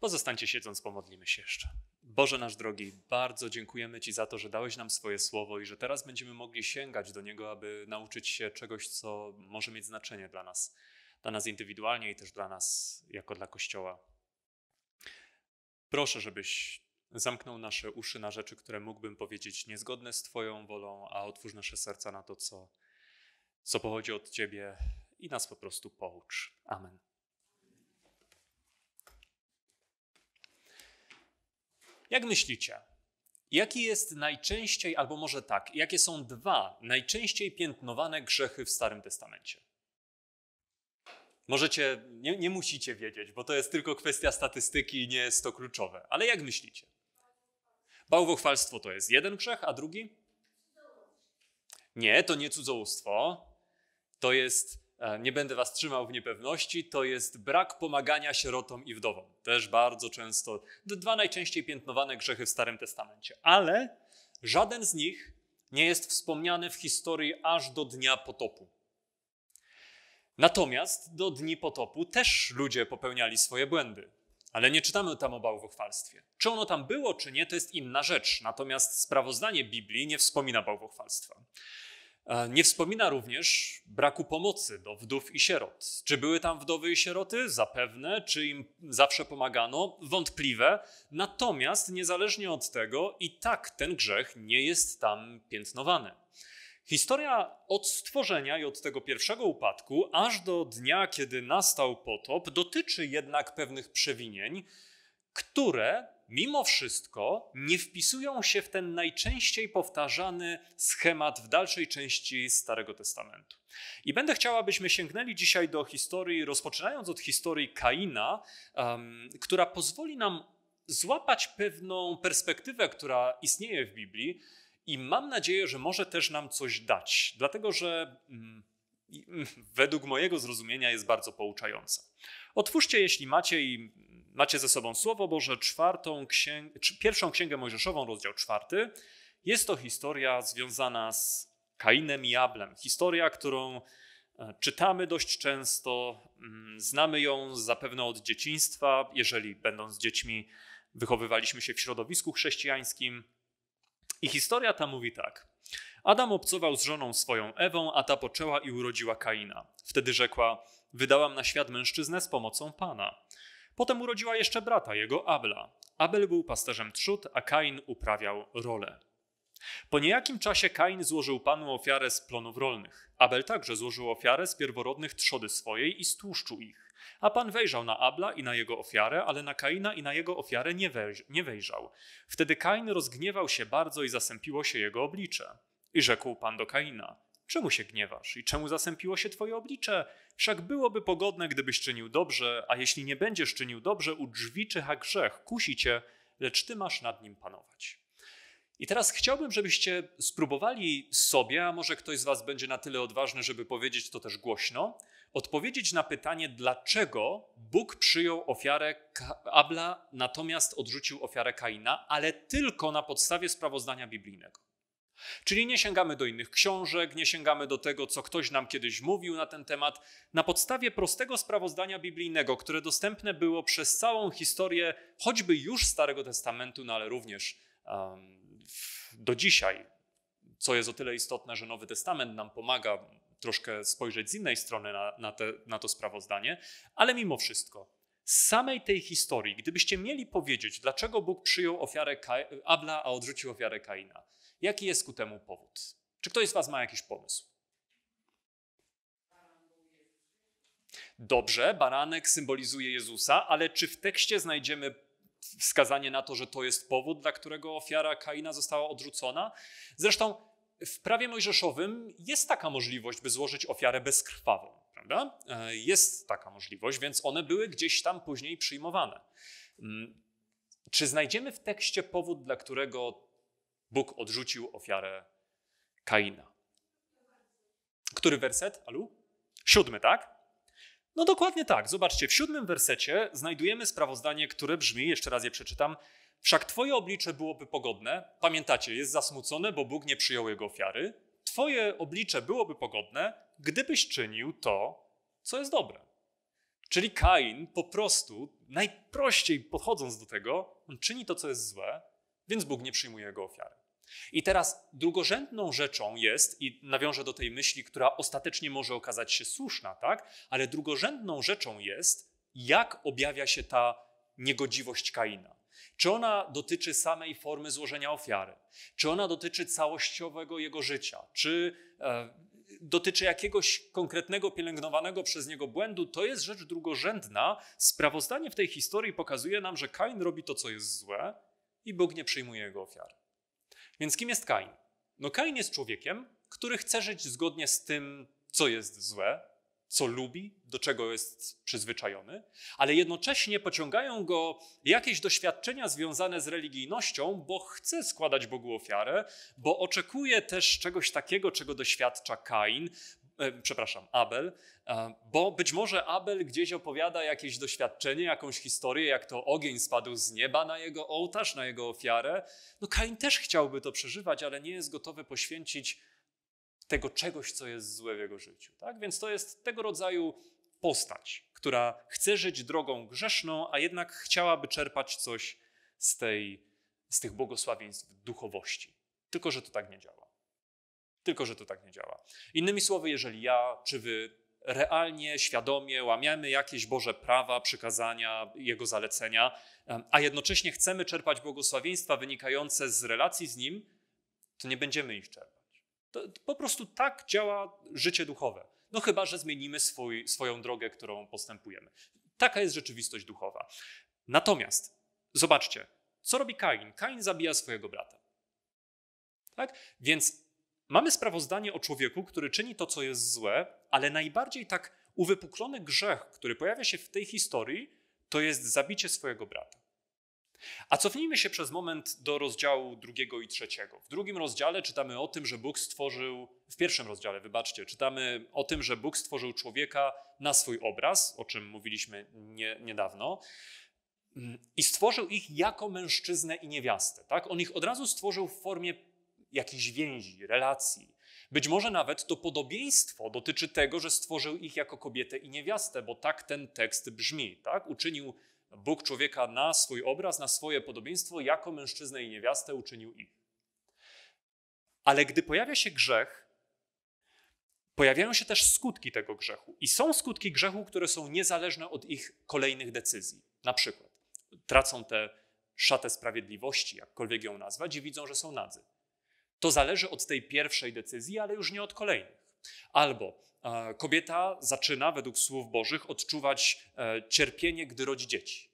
Pozostańcie siedząc, pomodlimy się jeszcze. Boże nasz drogi, bardzo dziękujemy Ci za to, że dałeś nam swoje słowo i że teraz będziemy mogli sięgać do niego, aby nauczyć się czegoś, co może mieć znaczenie dla nas, dla nas indywidualnie i też dla nas jako dla Kościoła. Proszę, żebyś zamknął nasze uszy na rzeczy, które mógłbym powiedzieć niezgodne z Twoją wolą, a otwórz nasze serca na to, co, co pochodzi od Ciebie i nas po prostu poucz. Amen. Jak myślicie, jaki jest najczęściej, albo może tak, jakie są dwa najczęściej piętnowane grzechy w Starym Testamencie? Możecie, nie, nie musicie wiedzieć, bo to jest tylko kwestia statystyki i nie jest to kluczowe, ale jak myślicie? Bałwochwalstwo to jest jeden grzech, a drugi? Nie, to nie cudzołóstwo. To jest E, nie będę was trzymał w niepewności, to jest brak pomagania sierotom i wdowom. Też bardzo często, dwa najczęściej piętnowane grzechy w Starym Testamencie. Ale żaden z nich nie jest wspomniany w historii aż do dnia potopu. Natomiast do dni potopu też ludzie popełniali swoje błędy. Ale nie czytamy tam o bałwochwalstwie. Czy ono tam było, czy nie, to jest inna rzecz. Natomiast sprawozdanie Biblii nie wspomina bałwochwalstwa. E, nie wspomina również braku pomocy do wdów i sierot. Czy były tam wdowy i sieroty? Zapewne. Czy im zawsze pomagano? Wątpliwe. Natomiast niezależnie od tego, i tak ten grzech nie jest tam piętnowany. Historia od stworzenia i od tego pierwszego upadku aż do dnia, kiedy nastał potop, dotyczy jednak pewnych przewinień, które mimo wszystko nie wpisują się w ten najczęściej powtarzany schemat w dalszej części Starego Testamentu. I będę chciał, abyśmy sięgnęli dzisiaj do historii, rozpoczynając od historii Kaina, um, która pozwoli nam złapać pewną perspektywę, która istnieje w Biblii. I mam nadzieję, że może też nam coś dać, dlatego że mm, mm według mojego zrozumienia jest bardzo pouczająca. Otwórzcie, jeśli macie, i Macie ze sobą Słowo Boże, czwartą księg pierwszą księgę Mojżeszową, rozdział czwarty. Jest to historia związana z Kainem i Ablem. Historia, którą e, czytamy dość często, mm, znamy ją zapewne od dzieciństwa, jeżeli będąc dziećmi wychowywaliśmy się w środowisku chrześcijańskim. I historia ta mówi tak. Adam obcował z żoną swoją Ewą, a ta poczęła i urodziła Kaina. Wtedy rzekła: Wydałam na świat mężczyznę z pomocą Pana. Potem urodziła jeszcze brata, jego Abla. Abel był pasterzem trzód, a Kain uprawiał rolę. Po niejakim czasie Kain złożył panu ofiarę z plonów rolnych. Abel także złożył ofiarę z pierworodnych trzody swojej i stłuszczył ich. A pan wejrzał na Abla i na jego ofiarę, ale na Kaina i na jego ofiarę nie, wej- nie wejrzał. Wtedy Kain rozgniewał się bardzo i zasępiło się jego oblicze. I rzekł pan do Kaina – Czemu się gniewasz i czemu zasępiło się twoje oblicze? Wszak byłoby pogodne, gdybyś czynił dobrze, a jeśli nie będziesz czynił dobrze, u drzwi czyha grzech, kusi cię, lecz ty masz nad nim panować. I teraz chciałbym, żebyście spróbowali sobie, a może ktoś z was będzie na tyle odważny, żeby powiedzieć to też głośno, odpowiedzieć na pytanie, dlaczego Bóg przyjął ofiarę Abla, natomiast odrzucił ofiarę Kaina, ale tylko na podstawie sprawozdania biblijnego. Czyli nie sięgamy do innych książek, nie sięgamy do tego, co ktoś nam kiedyś mówił na ten temat. Na podstawie prostego sprawozdania biblijnego, które dostępne było przez całą historię, choćby już Starego Testamentu, no ale również um, do dzisiaj, co jest o tyle istotne, że Nowy Testament nam pomaga troszkę spojrzeć z innej strony na, na, te, na to sprawozdanie, ale mimo wszystko z samej tej historii, gdybyście mieli powiedzieć, dlaczego Bóg przyjął ofiarę Abla, a odrzucił ofiarę Kaina, jaki jest ku temu powód? Czy ktoś z Was ma jakiś pomysł? Dobrze, baranek symbolizuje Jezusa, ale czy w tekście znajdziemy wskazanie na to, że to jest powód, dla którego ofiara Kaina została odrzucona? Zresztą w prawie mojżeszowym jest taka możliwość, by złożyć ofiarę bezkrwawą prawda? E, jest taka możliwość, więc one były gdzieś tam później przyjmowane. Mm, czy znajdziemy w tekście powód, dla którego Bóg odrzucił ofiarę Kaina? Który werset, Alu? Siódmy, tak? No dokładnie tak. Zobaczcie, w siódmym wersecie znajdujemy sprawozdanie, które brzmi, jeszcze raz je przeczytam, wszak Twoje oblicze byłoby pogodne, pamiętacie, jest zasmucone, bo Bóg nie przyjął jego ofiary, Twoje oblicze byłoby pogodne, gdybyś czynił to, co jest dobre. Czyli Kain po prostu, najprościej podchodząc do tego, on czyni to, co jest złe, więc Bóg nie przyjmuje jego ofiary. I teraz drugorzędną rzeczą jest, i nawiążę do tej myśli, która ostatecznie może okazać się słuszna, tak? Ale drugorzędną rzeczą jest, jak objawia się ta niegodziwość Kaina. Czy ona dotyczy samej formy złożenia ofiary? Czy ona dotyczy całościowego jego życia? Czy e, dotyczy jakiegoś konkretnego, pielęgnowanego przez niego błędu? To jest rzecz drugorzędna. Sprawozdanie w tej historii pokazuje nam, że Kain robi to, co jest złe i Bóg nie przyjmuje jego ofiary. Więc kim jest Kain? No Kain jest człowiekiem, który chce żyć zgodnie z tym, co jest złe, co lubi, do czego jest przyzwyczajony, ale jednocześnie pociągają go jakieś doświadczenia związane z religijnością, bo chce składać Bogu ofiarę, bo oczekuje też czegoś takiego, czego doświadcza Kain, e, przepraszam, Abel, e, bo być może Abel gdzieś opowiada jakieś doświadczenie, jakąś historię, jak to ogień spadł z nieba na jego ołtarz, na jego ofiarę. No Kain też chciałby to przeżywać, ale nie jest gotowy poświęcić tego czegoś, co jest złe w jego życiu. Tak? Więc to jest tego rodzaju postać, która chce żyć drogą grzeszną, a jednak chciałaby czerpać coś z, tej, z tych błogosławieństw duchowości. Tylko, że to tak nie działa. Tylko, że to tak nie działa. Innymi słowy, jeżeli ja czy wy realnie, świadomie łamiemy jakieś Boże prawa, przykazania, Jego zalecenia, a jednocześnie chcemy czerpać błogosławieństwa wynikające z relacji z Nim, to nie będziemy ich czerpać. To, po prostu tak działa życie duchowe. No chyba, że zmienimy swój, swoją drogę, którą postępujemy. Taka jest rzeczywistość duchowa. Natomiast zobaczcie, co robi Kain? Kain zabija swojego brata. Tak? Więc mamy sprawozdanie o człowieku, który czyni to, co jest złe, ale najbardziej tak uwypuklony grzech, który pojawia się w tej historii, to jest zabicie swojego brata. A cofnijmy się przez moment do rozdziału drugiego i trzeciego. W drugim rozdziale czytamy o tym, że Bóg stworzył, w pierwszym rozdziale, wybaczcie, czytamy o tym, że Bóg stworzył człowieka na swój obraz, o czym mówiliśmy nie, niedawno, mm, i stworzył ich jako mężczyznę i niewiastę. Tak? On ich od razu stworzył w formie jakichś więzi, relacji. Być może nawet to podobieństwo dotyczy tego, że stworzył ich jako kobietę i niewiastę, bo tak ten tekst brzmi. Tak? Uczynił Bóg człowieka na swój obraz, na swoje podobieństwo, jako mężczyznę i niewiastę uczynił ich. Ale gdy pojawia się grzech, pojawiają się też skutki tego grzechu. I są skutki grzechu, które są niezależne od ich kolejnych decyzji. Na przykład tracą tę szatę sprawiedliwości, jakkolwiek ją nazwać, i widzą, że są nadzy. To zależy od tej pierwszej decyzji, ale już nie od kolejnych. Albo kobieta zaczyna, według słów Bożych, odczuwać e, cierpienie, gdy rodzi dzieci.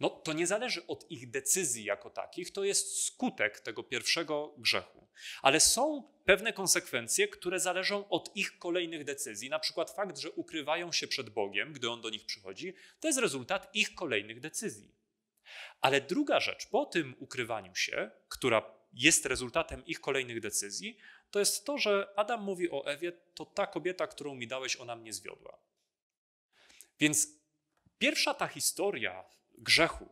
No, to nie zależy od ich decyzji jako takich, to jest skutek tego pierwszego grzechu. Ale są pewne konsekwencje, które zależą od ich kolejnych decyzji. Na przykład fakt, że ukrywają się przed Bogiem, gdy on do nich przychodzi, to jest rezultat ich kolejnych decyzji. Ale druga rzecz, po tym ukrywaniu się, która jest rezultatem ich kolejnych decyzji, to jest to, że Adam mówi o Ewie, to ta kobieta, którą mi dałeś, ona mnie zwiodła. Więc pierwsza ta historia grzechu,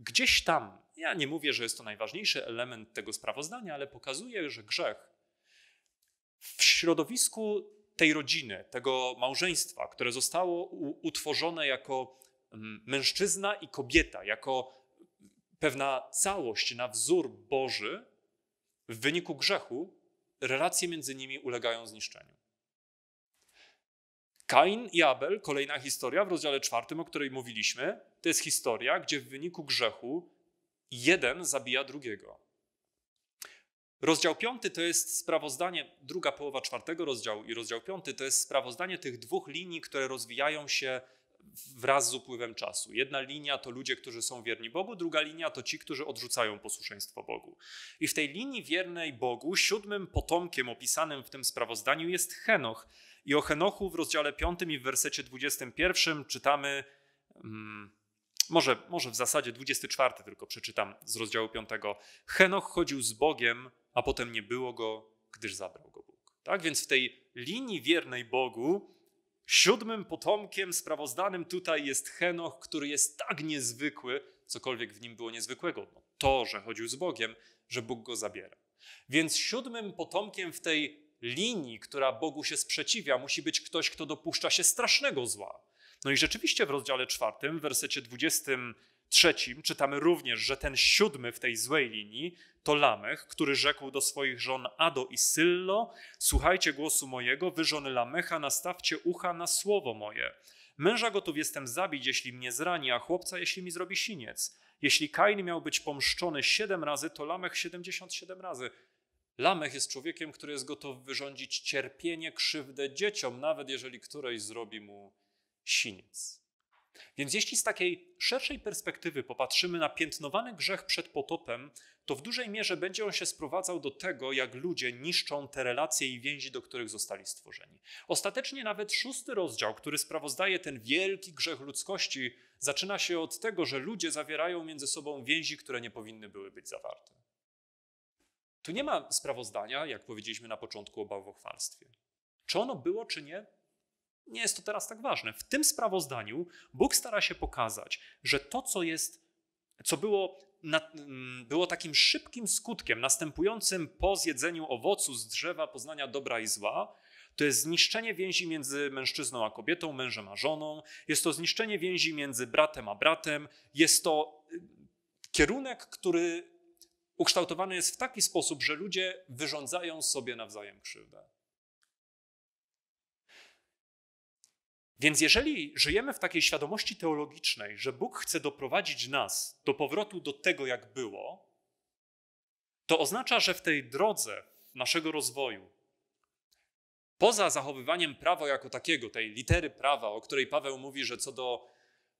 gdzieś tam, ja nie mówię, że jest to najważniejszy element tego sprawozdania, ale pokazuje, że grzech w środowisku tej rodziny, tego małżeństwa, które zostało utworzone jako mm, mężczyzna i kobieta, jako pewna całość na wzór Boży, w wyniku grzechu relacje między nimi ulegają zniszczeniu. Kain i Abel, kolejna historia w rozdziale czwartym, o której mówiliśmy, to jest historia, gdzie w wyniku grzechu jeden zabija drugiego. Rozdział piąty to jest sprawozdanie, druga połowa czwartego rozdziału i rozdział piąty to jest sprawozdanie tych dwóch linii, które rozwijają się wraz z upływem czasu. Jedna linia to ludzie, którzy są wierni Bogu, druga linia to ci, którzy odrzucają posłuszeństwo Bogu. I w tej linii wiernej Bogu siódmym potomkiem opisanym w tym sprawozdaniu jest Henoch. I o Henochu w rozdziale 5 i w wersecie 21 czytamy, hmm, może, może w zasadzie 24 tylko przeczytam z rozdziału 5. Henoch chodził z Bogiem, a potem nie było go, gdyż zabrał go Bóg. Tak więc w tej linii wiernej Bogu Siódmym potomkiem sprawozdanym tutaj jest Henoch, który jest tak niezwykły, cokolwiek w nim było niezwykłego. No to, że chodził z Bogiem, że Bóg go zabiera. Więc siódmym potomkiem w tej linii, która Bogu się sprzeciwia, musi być ktoś, kto dopuszcza się strasznego zła. No i rzeczywiście w rozdziale czwartym, w wersecie 20 trzecim czytamy również, że ten siódmy w tej złej linii to Lamech, który rzekł do swoich żon Ado i Syllo: Słuchajcie głosu mojego, wy żony Lamecha, nastawcie ucha na słowo moje. Męża gotów jestem zabić, jeśli mnie zrani, a chłopca, jeśli mi zrobi siniec. Jeśli Kain miał być pomszczony siedem razy, to Lamech siedemdziesiąt siedem razy. Lamech jest człowiekiem, który jest gotów wyrządzić cierpienie, krzywdę dzieciom, nawet jeżeli którejś zrobi mu siniec. Więc jeśli z takiej szerszej perspektywy popatrzymy na piętnowany grzech przed potopem, to w dużej mierze będzie on się sprowadzał do tego, jak ludzie niszczą te relacje i więzi, do których zostali stworzeni. Ostatecznie nawet szósty rozdział, który sprawozdaje ten wielki grzech ludzkości, zaczyna się od tego, że ludzie zawierają między sobą więzi, które nie powinny były być zawarte. Tu nie ma sprawozdania, jak powiedzieliśmy na początku, o bałwochwalstwie. Czy ono było, czy nie, nie jest to teraz tak ważne. W tym sprawozdaniu Bóg stara się pokazać, że to, co jest, co było, mm, było takim szybkim skutkiem następującym po zjedzeniu owocu z drzewa poznania dobra i zła, to jest zniszczenie więzi między mężczyzną a kobietą, mężem a żoną, jest to zniszczenie więzi między bratem a bratem, jest to y, kierunek, który ukształtowany jest w taki sposób, że ludzie wyrządzają sobie nawzajem krzywdę. Więc jeżeli żyjemy w takiej świadomości teologicznej, że Bóg chce doprowadzić nas do powrotu do tego, jak było, to oznacza, że w tej drodze naszego rozwoju, poza zachowywaniem prawa jako takiego, tej litery prawa, o której Paweł mówi, że co do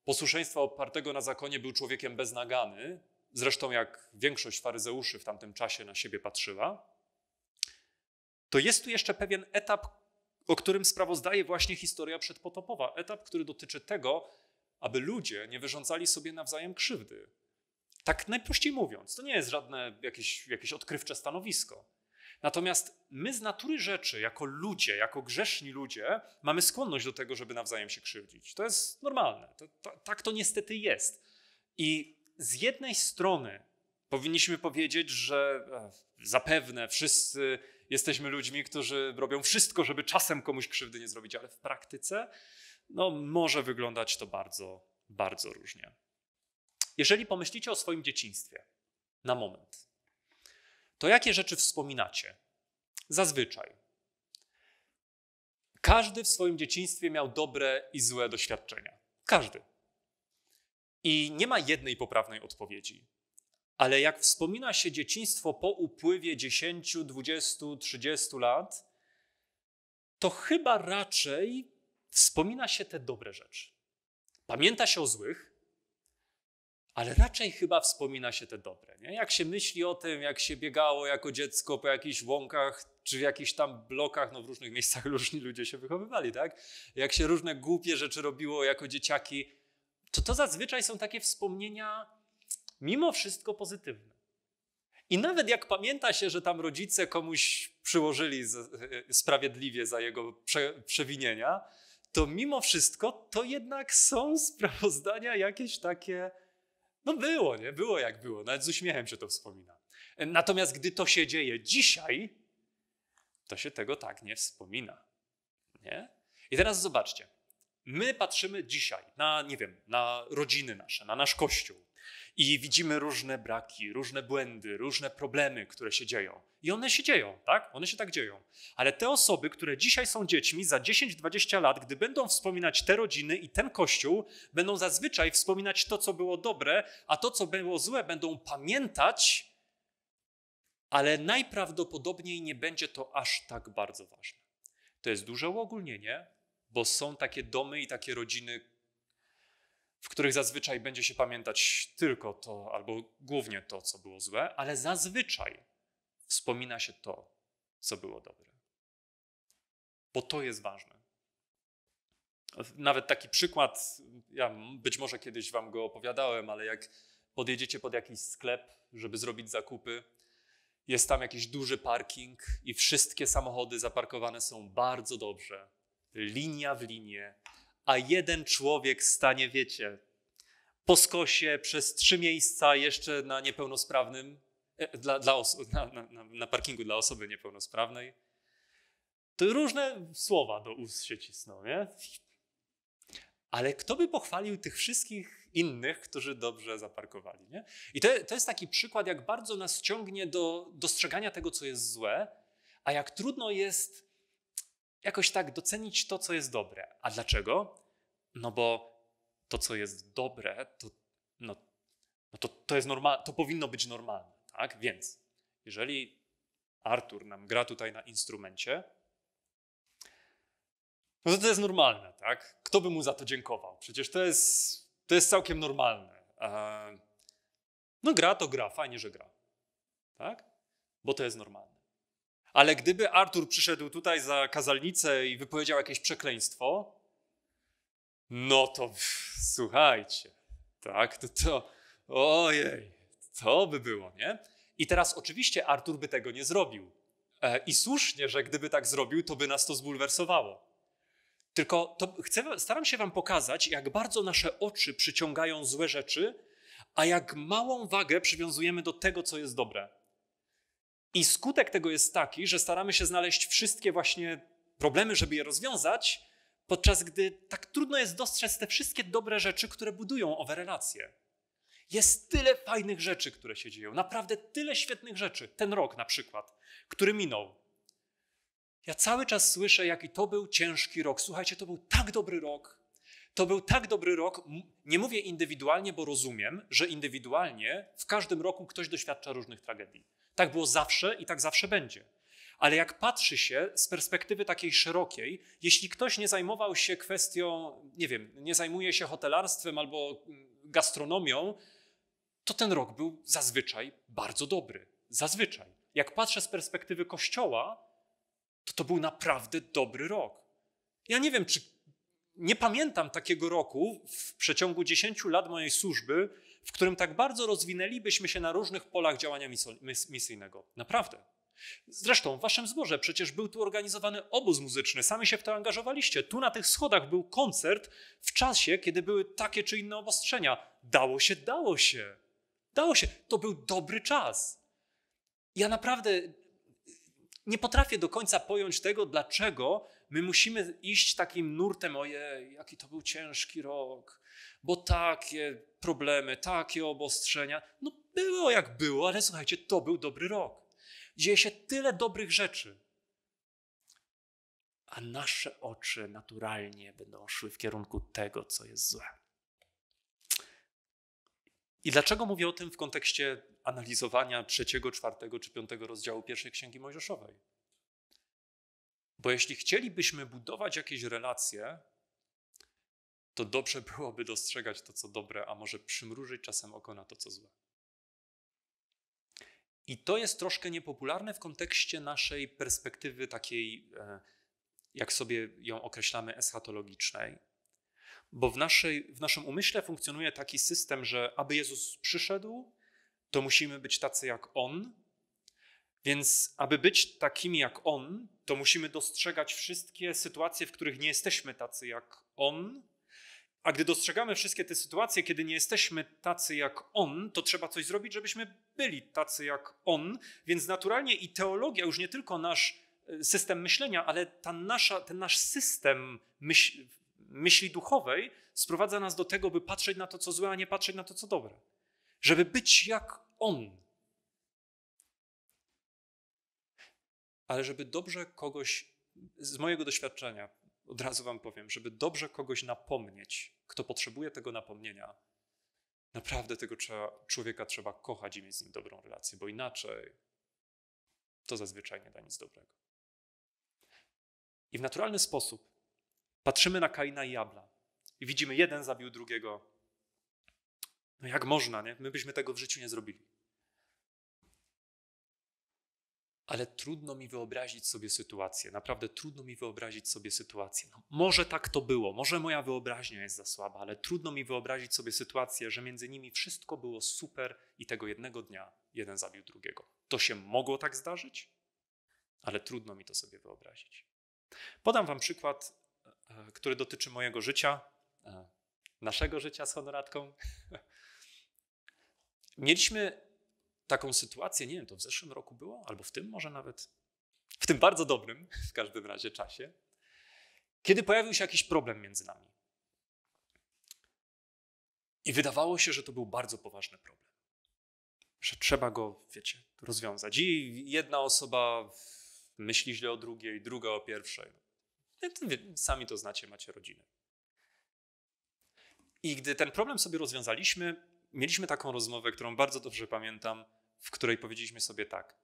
posłuszeństwa opartego na zakonie był człowiekiem beznagany, zresztą jak większość faryzeuszy w tamtym czasie na siebie patrzyła, to jest tu jeszcze pewien etap o którym sprawozdaje właśnie historia przedpotopowa. Etap, który dotyczy tego, aby ludzie nie wyrządzali sobie nawzajem krzywdy. Tak najprościej mówiąc, to nie jest żadne jakieś, jakieś odkrywcze stanowisko. Natomiast my z natury rzeczy, jako ludzie, jako grzeszni ludzie, mamy skłonność do tego, żeby nawzajem się krzywdzić. To jest normalne. To, to, tak to niestety jest. I z jednej strony powinniśmy powiedzieć, że e, zapewne wszyscy jesteśmy ludźmi, którzy robią wszystko, żeby czasem komuś krzywdy nie zrobić, ale w praktyce no, może wyglądać to bardzo, bardzo różnie. Jeżeli pomyślicie o swoim dzieciństwie na moment, to jakie rzeczy wspominacie? Zazwyczaj. Każdy w swoim dzieciństwie miał dobre i złe doświadczenia. Każdy. I nie ma jednej poprawnej odpowiedzi. Ale jak wspomina się dzieciństwo po upływie 10, 20, 30 lat, to chyba raczej wspomina się te dobre rzeczy. Pamięta się o złych, ale raczej chyba wspomina się te dobre. Nie? Jak się myśli o tym, jak się biegało jako dziecko po jakichś łąkach czy w jakichś tam blokach, no w różnych miejscach różni ludzie się wychowywali, tak? Jak się różne głupie rzeczy robiło jako dzieciaki, to to zazwyczaj są takie wspomnienia mimo wszystko pozytywne. I nawet jak pamięta się, że tam rodzice komuś przyłożyli e, sprawiedliwie za jego prze, przewinienia, to mimo wszystko to jednak są sprawozdania jakieś takie. No było, nie? Było jak było. Nawet z uśmiechem się to wspomina. Natomiast gdy to się dzieje dzisiaj, to się tego tak nie wspomina. Nie? I teraz zobaczcie. My patrzymy dzisiaj na, nie wiem, na rodziny nasze, na nasz kościół, i widzimy różne braki, różne błędy, różne problemy, które się dzieją. I one się dzieją, tak? One się tak dzieją. Ale te osoby, które dzisiaj są dziećmi, za 10-20 lat, gdy będą wspominać te rodziny i ten kościół, będą zazwyczaj wspominać to, co było dobre, a to, co było złe, będą pamiętać, ale najprawdopodobniej nie będzie to aż tak bardzo ważne. To jest duże uogólnienie, bo są takie domy i takie rodziny, w których zazwyczaj będzie się pamiętać tylko to, albo głównie to, co było złe, ale zazwyczaj wspomina się to, co było dobre. Bo to jest ważne. Nawet taki przykład, ja być może kiedyś wam go opowiadałem, ale jak podjedziecie pod jakiś sklep, żeby zrobić zakupy, jest tam jakiś duży parking i wszystkie samochody zaparkowane są bardzo dobrze, linia w linię, a jeden człowiek stanie, wiecie, po skosie przez trzy miejsca jeszcze na niepełnosprawnym, e, dla, dla na, na, na, parkingu dla osoby niepełnosprawnej. To różne słowa do ust się cisną, nie? Ale kto by pochwalił tych wszystkich innych, którzy dobrze zaparkowali, nie? I to, to jest taki przykład, jak bardzo nas ciągnie do dostrzegania tego, co jest złe, a jak trudno jest jakoś tak docenić to, co jest dobre. A dlaczego? No bo to, co jest dobre, to, no, no to, to, jest normal, to powinno być normalne. Tak? Więc jeżeli Artur nam gra tutaj na instrumencie, no to to jest normalne, tak? Kto by mu za to dziękował? Przecież to jest, to jest całkiem normalne. no gra to gra, fajnie, że gra. Tak? Bo to jest normalne. Ale gdyby Artur przyszedł tutaj za kazalnicę i wypowiedział jakieś przekleństwo, no to słuchajcie, tak, to, to ojej, to by było, nie? I teraz oczywiście Artur by tego nie zrobił. E, I słusznie, że gdyby tak zrobił, to by nas to zbulwersowało. Tylko to chcę, staram się Wam pokazać, jak bardzo nasze oczy przyciągają złe rzeczy, a jak małą wagę przywiązujemy do tego, co jest dobre. I skutek tego jest taki, że staramy się znaleźć wszystkie właśnie problemy, żeby je rozwiązać, podczas gdy tak trudno jest dostrzec te wszystkie dobre rzeczy, które budują owe relacje. Jest tyle fajnych rzeczy, które się dzieją, naprawdę tyle świetnych rzeczy. Ten rok na przykład, który minął. Ja cały czas słyszę, jaki to był ciężki rok. Słuchajcie, to był tak dobry rok. To był tak dobry rok. Nie mówię indywidualnie, bo rozumiem, że indywidualnie w każdym roku ktoś doświadcza różnych tragedii. Tak było zawsze i tak zawsze będzie. Ale jak patrzy się z perspektywy takiej szerokiej, jeśli ktoś nie zajmował się kwestią, nie wiem, nie zajmuje się hotelarstwem albo mm, gastronomią, to ten rok był zazwyczaj bardzo dobry. Zazwyczaj. Jak patrzę z perspektywy kościoła, to to był naprawdę dobry rok. Ja nie wiem, czy nie pamiętam takiego roku w przeciągu 10 lat mojej służby, w którym tak bardzo rozwinęlibyśmy się na różnych polach działania misyjnego. Naprawdę. Zresztą w waszym zborze przecież był tu organizowany obóz muzyczny, sami się w to angażowaliście. Tu na tych schodach był koncert w czasie, kiedy były takie czy inne obostrzenia. Dało się, dało się. Dało się. To był dobry czas. Ja naprawdę nie potrafię do końca pojąć tego, dlaczego my musimy iść takim nurtem, ojej, jaki to był ciężki rok, bo takie problemy, takie obostrzenia, no było jak było, ale słuchajcie, to był dobry rok. Dzieje się tyle dobrych rzeczy. A nasze oczy naturalnie będą szły w kierunku tego, co jest złe. I dlaczego mówię o tym w kontekście analizowania trzeciego, czwartego czy piątego rozdziału pierwszej księgi Mojżeszowej? Bo jeśli chcielibyśmy budować jakieś relacje, to dobrze byłoby dostrzegać to, co dobre, a może przymrużyć czasem oko na to, co złe. I to jest troszkę niepopularne w kontekście naszej perspektywy takiej, e, jak sobie ją określamy, eschatologicznej. Bo w, naszej, w naszym umyśle funkcjonuje taki system, że aby Jezus przyszedł, to musimy być tacy jak On. Więc aby być takimi jak On, to musimy dostrzegać wszystkie sytuacje, w których nie jesteśmy tacy jak On, a gdy dostrzegamy wszystkie te sytuacje, kiedy nie jesteśmy tacy jak On, to trzeba coś zrobić, żebyśmy byli tacy jak On. Więc naturalnie i teologia, już nie tylko nasz e, system myślenia, ale ta nasza, ten nasz system myśl, myśli duchowej sprowadza nas do tego, by patrzeć na to, co złe, a nie patrzeć na to, co dobre. Żeby być jak On. Ale żeby dobrze kogoś, z mojego doświadczenia, od razu Wam powiem, żeby dobrze kogoś napomnieć, kto potrzebuje tego napomnienia, naprawdę tego człowieka trzeba kochać i mieć z nim dobrą relację, bo inaczej to zazwyczaj nie da nic dobrego. I w naturalny sposób patrzymy na Kaina i Jabla i widzimy, jeden zabił drugiego. No jak można, nie? My byśmy tego w życiu nie zrobili. ale trudno mi wyobrazić sobie sytuację. Naprawdę trudno mi wyobrazić sobie sytuację. No, może tak to było, może moja wyobraźnia jest za słaba, ale trudno mi wyobrazić sobie sytuację, że między nimi wszystko było super i tego jednego dnia jeden zabił drugiego. To się mogło tak zdarzyć, ale trudno mi to sobie wyobrazić. Podam Wam przykład, e, który dotyczy mojego życia, e, naszego życia z honoratką. Mieliśmy taką sytuację, nie wiem, to w zeszłym roku było, albo w tym może nawet, w tym bardzo dobrym w każdym razie czasie, kiedy pojawił się jakiś problem między nami. I wydawało się, że to był bardzo poważny problem. Że trzeba go, wiecie, rozwiązać. I jedna osoba myśli źle o drugiej, druga o pierwszej. Sami to znacie, macie rodziny. I gdy ten problem sobie rozwiązaliśmy, mieliśmy taką rozmowę, którą bardzo dobrze pamiętam, w której powiedzieliśmy sobie tak.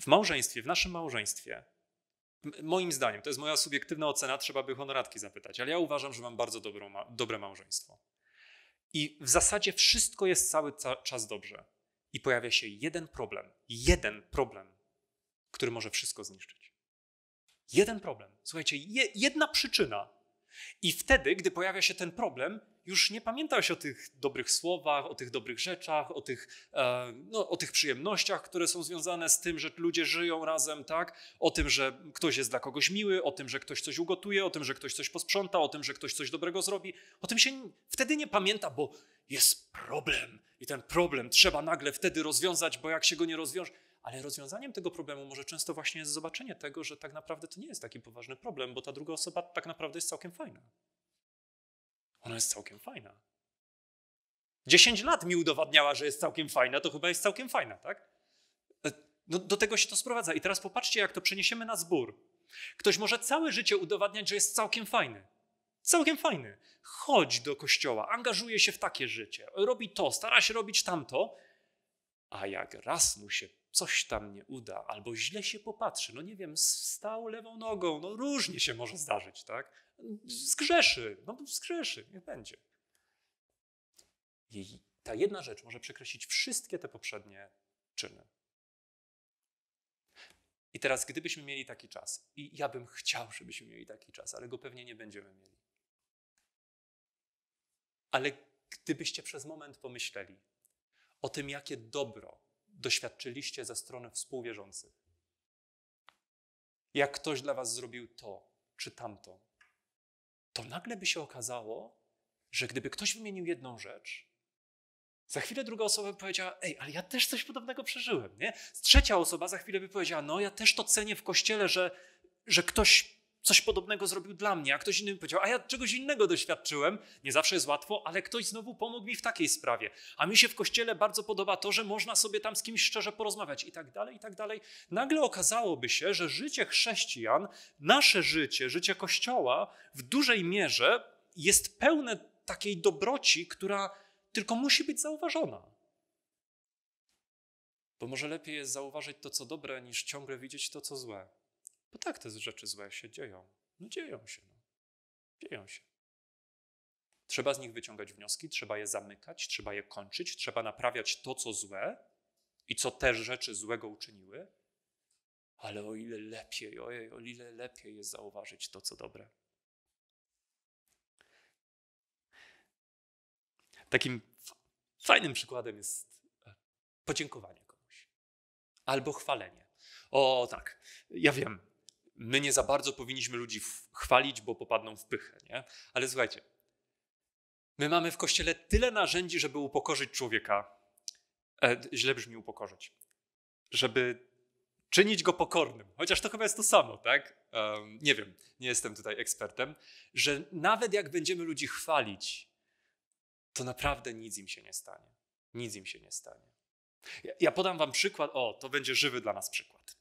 W małżeństwie, w naszym małżeństwie, moim zdaniem, to jest moja subiektywna ocena, trzeba by honoratki zapytać, ale ja uważam, że mam bardzo dobrą, dobre małżeństwo. I w zasadzie wszystko jest cały czas dobrze. I pojawia się jeden problem, jeden problem, który może wszystko zniszczyć. Jeden problem. Słuchajcie, jedna przyczyna, i wtedy, gdy pojawia się ten problem, już nie pamiętasz o tych dobrych słowach, o tych dobrych rzeczach, o tych, e, no, o tych przyjemnościach, które są związane z tym, że ludzie żyją razem, tak? O tym, że ktoś jest dla kogoś miły, o tym, że ktoś coś ugotuje, o tym, że ktoś coś posprząta, o tym, że ktoś coś dobrego zrobi. O tym się wtedy nie pamięta, bo jest problem. I ten problem trzeba nagle wtedy rozwiązać, bo jak się go nie rozwiąże, ale rozwiązaniem tego problemu może często właśnie jest zobaczenie tego, że tak naprawdę to nie jest taki poważny problem, bo ta druga osoba tak naprawdę jest całkiem fajna. Ona jest całkiem fajna. 10 lat mi udowadniała, że jest całkiem fajna, to chyba jest całkiem fajna, tak? E, no, do tego się to sprowadza. I teraz popatrzcie, jak to przeniesiemy na zbór. Ktoś może całe życie udowadniać, że jest całkiem fajny. Całkiem fajny. Chodzi do kościoła, angażuje się w takie życie, robi to, stara się robić tamto, a jak raz mu się coś tam nie uda, albo źle się popatrzy, no nie wiem, stał lewą nogą, no różnie się może zdarzyć, tak? Zgrzeszy, no zgrzeszy, nie będzie. I ta jedna rzecz może przekreślić wszystkie te poprzednie czyny. I teraz, gdybyśmy mieli taki czas, i ja bym chciał, żebyśmy mieli taki czas, ale go pewnie nie będziemy mieli. Ale gdybyście przez moment pomyśleli o tym, jakie dobro doświadczyliście ze strony współwierzących. Jak ktoś dla was zrobił to czy tamto, to nagle by się okazało, że gdyby ktoś wymienił jedną rzecz, za chwilę druga osoba by powiedziała: Ej, ale ja też coś podobnego przeżyłem, nie? Trzecia osoba za chwilę by powiedziała: No, ja też to cenię w kościele, że, że ktoś coś podobnego zrobił dla mnie, a ktoś inny powiedział, a ja czegoś innego doświadczyłem. Nie zawsze jest łatwo, ale ktoś znowu pomógł mi w takiej sprawie. A mi się w kościele bardzo podoba to, że można sobie tam z kimś szczerze porozmawiać i tak dalej, i tak dalej. Nagle okazałoby się, że życie chrześcijan, nasze życie, życie kościoła w dużej mierze jest pełne takiej dobroci, która tylko musi być zauważona. Bo może lepiej jest zauważyć to, co dobre, niż ciągle widzieć to, co złe. No tak, te rzeczy złe się dzieją. No dzieją się. No. Dzieją się. Trzeba z nich wyciągać wnioski, trzeba je zamykać, trzeba je kończyć, trzeba naprawiać to, co złe i co też rzeczy złego uczyniły. Ale o ile lepiej, ojej, o ile lepiej jest zauważyć to, co dobre. Takim fajnym przykładem jest e, podziękowanie komuś albo chwalenie. O tak, ja wiem, my nie za bardzo powinniśmy ludzi chwalić, bo popadną w pychę, nie? Ale słuchajcie, my mamy w kościele tyle narzędzi, żeby upokorzyć człowieka, e, źle brzmi upokorzyć, żeby czynić go pokornym, chociaż to chyba jest to samo, tak? nie wiem, nie jestem tutaj ekspertem, że nawet jak będziemy ludzi chwalić, to naprawdę nic im się nie stanie. Nic im się nie stanie. ja podam wam przykład, o, to będzie żywy dla nas przykład.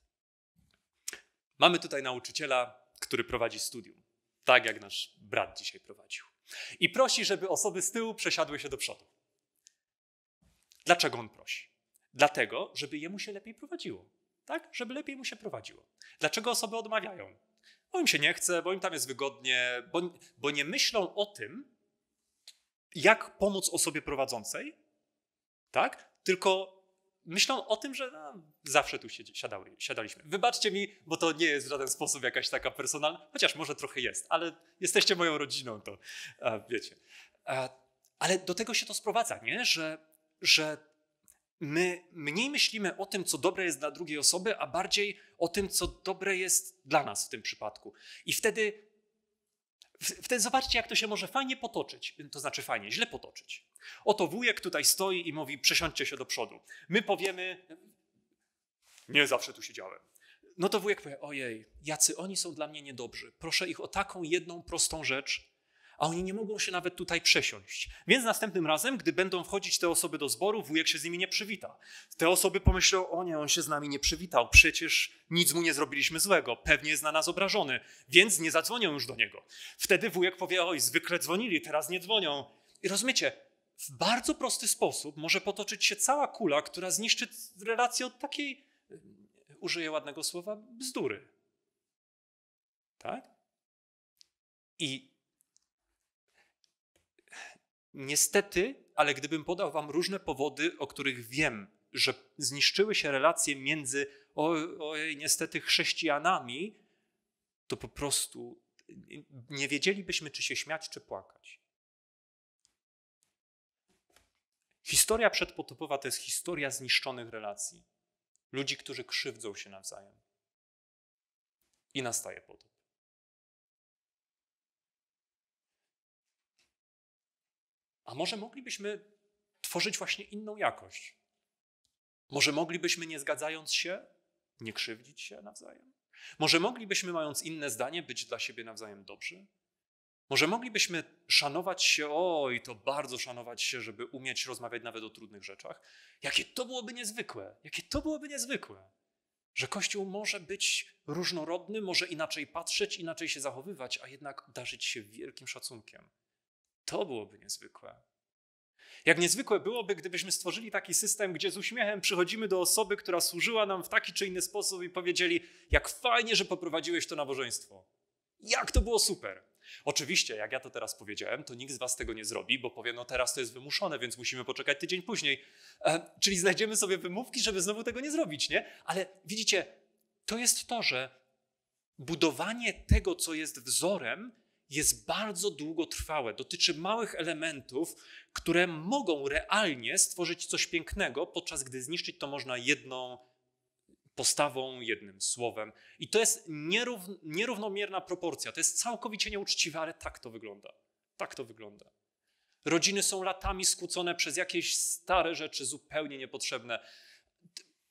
Mamy tutaj nauczyciela, który prowadzi studium, tak jak nasz brat dzisiaj prowadził. I prosi, żeby osoby z tyłu przesiadły się do przodu. Dlaczego on prosi? Dlatego, żeby jemu się lepiej prowadziło. Tak? Żeby lepiej mu się prowadziło. Dlaczego osoby odmawiają? Bo im się nie chce, bo im tam jest wygodnie, bo, bo nie myślą o tym, jak pomóc osobie prowadzącej, tak? Tylko myślą o tym, że no, zawsze tu siadały, siadaliśmy. Wybaczcie mi, bo to nie jest w żaden sposób jakaś taka personalna, chociaż może trochę jest, ale jesteście moją rodziną, to e, wiecie. E, ale do tego się to sprowadza, nie? Że, że my mniej myślimy o tym, co dobre jest dla drugiej osoby, a bardziej o tym, co dobre jest dla nas w tym przypadku. I wtedy, wtedy zobaczcie, jak to się może fajnie potoczyć. To znaczy fajnie, źle potoczyć. Oto wujek tutaj stoi i mówi: przesiądźcie się do przodu. My powiemy: Nie zawsze tu siedziałem. No to wujek powie: Ojej, jacy oni są dla mnie niedobrzy. Proszę ich o taką jedną prostą rzecz, a oni nie mogą się nawet tutaj przesiąść. Więc następnym razem, gdy będą wchodzić te osoby do zboru, wujek się z nimi nie przywita. Te osoby pomyślą: O nie, on się z nami nie przywitał, przecież nic mu nie zrobiliśmy złego, pewnie jest na nas obrażony, więc nie zadzwonią już do niego. Wtedy wujek powie: Oj, zwykle dzwonili, teraz nie dzwonią. I rozumiecie, w bardzo prosty sposób może potoczyć się cała kula, która zniszczy relację od takiej, y, użyję ładnego słowa, bzdury. Tak? I niestety, ale gdybym podał wam różne powody, o których wiem, że zniszczyły się relacje między, ojej, oj, niestety, chrześcijanami, to po prostu y, nie wiedzielibyśmy, czy się śmiać, czy płakać. Historia przedpotopowa to jest historia zniszczonych relacji, ludzi, którzy krzywdzą się nawzajem. I nastaje potop. A może moglibyśmy tworzyć właśnie inną jakość? Może moglibyśmy, nie zgadzając się, nie krzywdzić się nawzajem? Może moglibyśmy, mając inne zdanie, być dla siebie nawzajem dobrzy? Może moglibyśmy szanować się, oj, to bardzo szanować się, żeby umieć rozmawiać nawet o trudnych rzeczach. Jakie to byłoby niezwykłe, jakie to byłoby niezwykłe, że Kościół może być różnorodny, może inaczej patrzeć, inaczej się zachowywać, a jednak darzyć się wielkim szacunkiem. To byłoby niezwykłe. Jak niezwykłe byłoby, gdybyśmy stworzyli taki system, gdzie z uśmiechem przychodzimy do osoby, która służyła nam w taki czy inny sposób i powiedzieli: Jak fajnie, że poprowadziłeś to nabożeństwo. Jak to było super. Oczywiście, jak ja to teraz powiedziałem, to nikt z Was tego nie zrobi, bo powie, no teraz to jest wymuszone, więc musimy poczekać tydzień później. E, czyli znajdziemy sobie wymówki, żeby znowu tego nie zrobić, nie? Ale widzicie, to jest to, że budowanie tego, co jest wzorem, jest bardzo długotrwałe, dotyczy małych elementów, które mogą realnie stworzyć coś pięknego, podczas gdy zniszczyć to można jedną postawą, jednym słowem. I to jest nierów, nierównomierna proporcja. To jest całkowicie nieuczciwe, ale tak to wygląda. Tak to wygląda. Rodziny są latami skłócone przez jakieś stare rzeczy zupełnie niepotrzebne.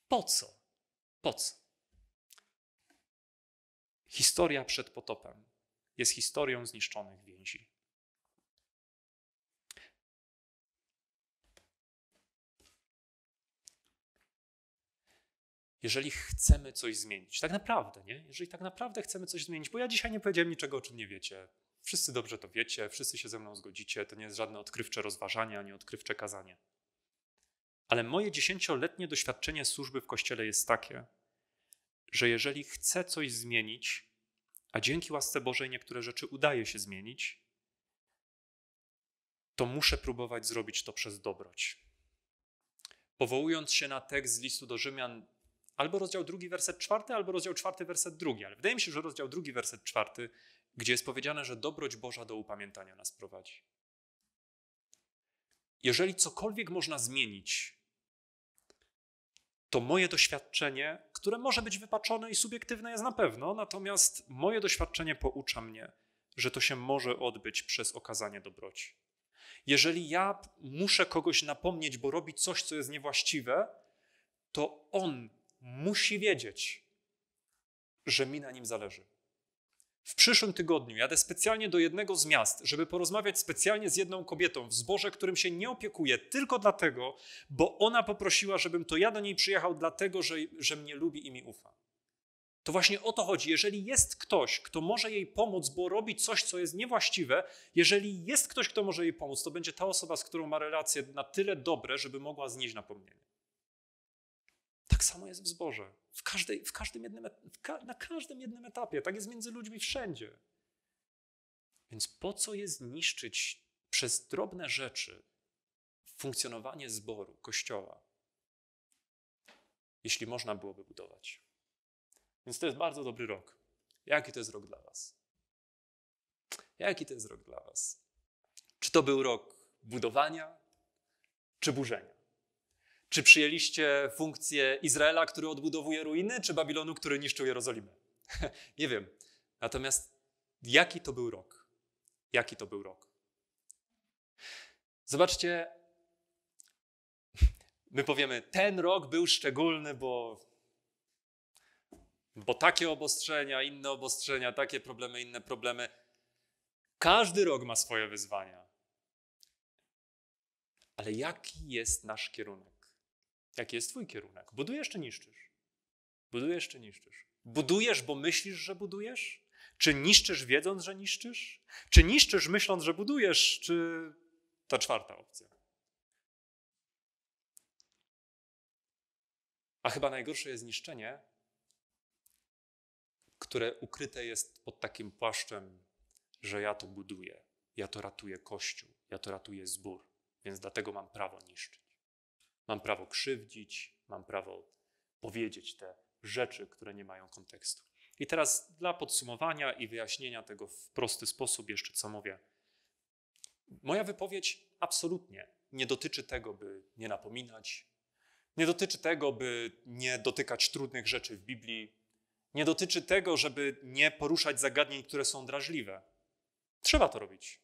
Po co? Po co? Historia przed potopem jest historią zniszczonych więzi. jeżeli chcemy coś zmienić. Tak naprawdę, nie? Jeżeli tak naprawdę chcemy coś zmienić, bo ja dzisiaj nie powiedziałem niczego, o czym nie wiecie. Wszyscy dobrze to wiecie, wszyscy się ze mną zgodzicie. To nie jest żadne odkrywcze rozważanie ani odkrywcze kazanie. Ale moje dziesięcioletnie doświadczenie służby w kościele jest takie, że jeżeli chcę coś zmienić, a dzięki łasce Bożej niektóre rzeczy udaje się zmienić, to muszę próbować zrobić to przez dobroć. Powołując się na tekst z listu do Rzymian, albo rozdział drugi, werset czwarty, albo rozdział czwarty, werset drugi. Ale wydaje mi się, że rozdział drugi, werset czwarty, gdzie jest powiedziane, że dobroć Boża do upamiętania nas prowadzi. Jeżeli cokolwiek można zmienić, to moje doświadczenie, które może być wypaczone i subiektywne jest na pewno, natomiast moje doświadczenie poucza mnie, że to się może odbyć przez okazanie dobroci. Jeżeli ja muszę kogoś napomnieć, bo robi coś, co jest niewłaściwe, to on musi wiedzieć, że mi na nim zależy. W przyszłym tygodniu jadę specjalnie do jednego z miast, żeby porozmawiać specjalnie z jedną kobietą w zborze, którym się nie opiekuję, tylko dlatego, bo ona poprosiła, żebym to ja do niej przyjechał, dlatego że, że mnie lubi i mi ufa. To właśnie o to chodzi. Jeżeli jest ktoś, kto może jej pomóc, bo robi coś, co jest niewłaściwe, jeżeli jest ktoś, kto może jej pomóc, to będzie ta osoba, z którą ma relacje na tyle dobre, żeby mogła znieść napomnienie. Tak samo jest w zborze. W każdej, w każdym jednym, w ka na każdym jednym etapie. Tak jest między ludźmi wszędzie. Więc po co jest niszczyć przez drobne rzeczy funkcjonowanie zboru, kościoła, jeśli można byłoby budować? Więc to jest bardzo dobry rok. Jaki to jest rok dla Was? Jaki to jest rok dla Was? Czy to był rok budowania, czy burzenia? Czy przyjęliście funkcję Izraela, który odbudowuje ruiny, czy Babilonu, który niszczył Jerozolimę? Nie wiem. Natomiast jaki to był rok? Jaki to był rok? Zobaczcie, my powiemy, ten rok był szczególny, bo, bo takie obostrzenia, inne obostrzenia, takie problemy, inne problemy. Każdy rok ma swoje wyzwania. Ale jaki jest nasz kierunek? Jaki jest Twój kierunek? Budujesz czy niszczysz? Budujesz czy niszczysz? Budujesz, bo myślisz, że budujesz? Czy niszczysz, wiedząc, że niszczysz? Czy niszczysz, myśląc, że budujesz? Czy ta czwarta opcja? A chyba najgorsze jest niszczenie, które ukryte jest pod takim płaszczem, że ja to buduję, ja to ratuję Kościół, ja to ratuję zbór, więc dlatego mam prawo niszczyć. Mam prawo krzywdzić, mam prawo powiedzieć te rzeczy, które nie mają kontekstu. I teraz dla podsumowania i wyjaśnienia tego w prosty sposób, jeszcze co mówię. Moja wypowiedź absolutnie nie dotyczy tego, by nie napominać, nie dotyczy tego, by nie dotykać trudnych rzeczy w Biblii, nie dotyczy tego, żeby nie poruszać zagadnień, które są drażliwe. Trzeba to robić.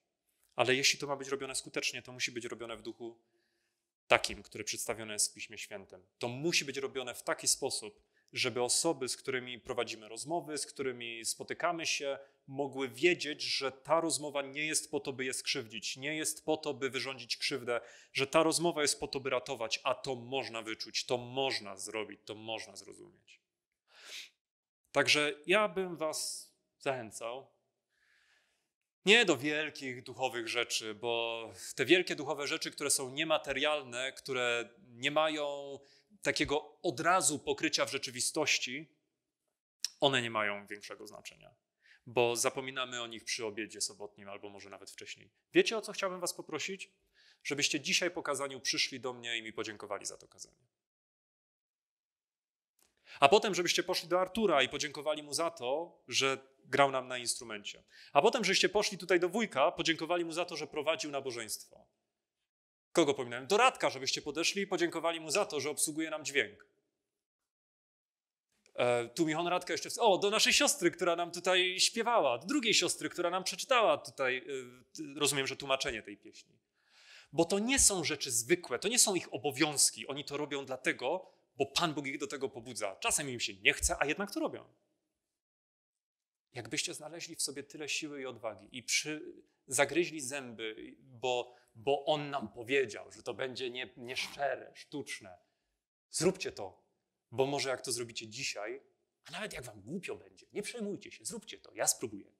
Ale jeśli to ma być robione skutecznie, to musi być robione w duchu takim, który przedstawiony jest w Piśmie Świętym. To musi być robione w taki sposób, żeby osoby, z którymi prowadzimy rozmowy, z którymi spotykamy się, mogły wiedzieć, że ta rozmowa nie jest po to, by je skrzywdzić, nie jest po to, by wyrządzić krzywdę, że ta rozmowa jest po to, by ratować, a to można wyczuć, to można zrobić, to można zrozumieć. Także ja bym Was zachęcał nie do wielkich duchowych rzeczy, bo te wielkie duchowe rzeczy, które są niematerialne, które nie mają takiego od razu pokrycia w rzeczywistości, one nie mają większego znaczenia, bo zapominamy o nich przy obiedzie sobotnim albo może nawet wcześniej. Wiecie o co chciałbym Was poprosić? Żebyście dzisiaj po kazaniu przyszli do mnie i mi podziękowali za to kazanie. A potem, żebyście poszli do Artura i podziękowali mu za to, że grał nam na instrumencie. A potem, żebyście poszli tutaj do wujka, podziękowali mu za to, że prowadził nabożeństwo. Kogo pominąłem? Do Radka, żebyście podeszli i podziękowali mu za to, że obsługuje nam dźwięk. E, tu Michon Radka jeszcze... O, do naszej siostry, która nam tutaj śpiewała. Do drugiej siostry, która nam przeczytała tutaj, e, rozumiem, że tłumaczenie tej pieśni. Bo to nie są rzeczy zwykłe, to nie są ich obowiązki. Oni to robią dlatego, bo Pan Bóg ich do tego pobudza. Czasem im się nie chce, a jednak to robią. Jakbyście znaleźli w sobie tyle siły i odwagi i przy, zagryźli zęby, bo, bo On nam powiedział, że to będzie nie, nieszczere, sztuczne, zróbcie to, bo może jak to zrobicie dzisiaj, a nawet jak wam głupio będzie, nie przejmujcie się, zróbcie to, ja spróbuję.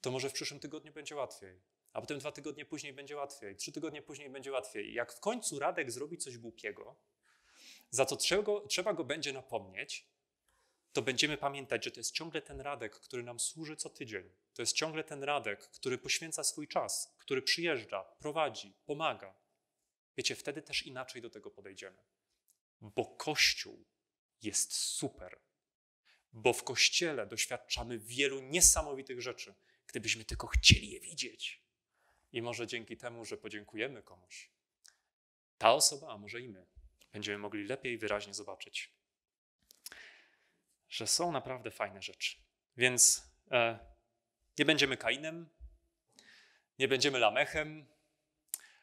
To może w przyszłym tygodniu będzie łatwiej, a potem dwa tygodnie później będzie łatwiej, trzy tygodnie później będzie łatwiej. Jak w końcu Radek zrobi coś głupiego, za co trzeba, trzeba go będzie napomnieć, to będziemy pamiętać, że to jest ciągle ten Radek, który nam służy co tydzień. To jest ciągle ten Radek, który poświęca swój czas, który przyjeżdża, prowadzi, pomaga. Wiecie, wtedy też inaczej do tego podejdziemy. Bo Kościół jest super. Bo w Kościele doświadczamy wielu niesamowitych rzeczy, gdybyśmy tylko chcieli je widzieć. I może dzięki temu, że podziękujemy komuś, ta osoba, a może i my, będziemy mogli lepiej i wyraźnie zobaczyć, że są naprawdę fajne rzeczy. Więc e, nie będziemy Kainem, nie będziemy Lamechem,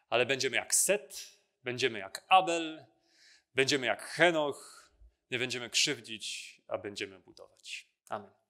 ale będziemy jak Set, będziemy jak Abel, będziemy jak Henoch, nie będziemy krzywdzić, a będziemy budować. Amen.